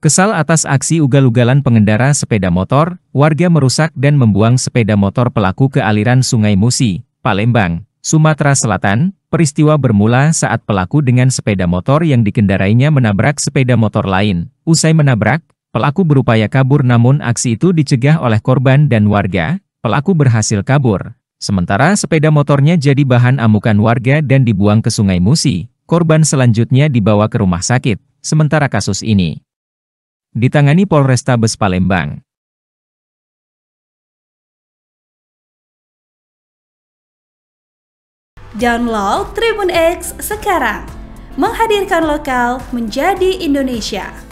Kesal atas aksi ugal-ugalan pengendara sepeda motor, warga merusak dan membuang sepeda motor pelaku ke aliran Sungai Musi, Palembang, Sumatera Selatan. Peristiwa bermula saat pelaku dengan sepeda motor yang dikendarainya menabrak sepeda motor lain. Usai menabrak, pelaku berupaya kabur namun aksi itu dicegah oleh korban dan warga. Pelaku berhasil kabur. Sementara sepeda motornya jadi bahan amukan warga dan dibuang ke Sungai Musi. Korban selanjutnya dibawa ke rumah sakit. Sementara kasus ini Ditangani Polrestabes Palembang. Download Tribun X sekarang. Menghadirkan lokal menjadi Indonesia.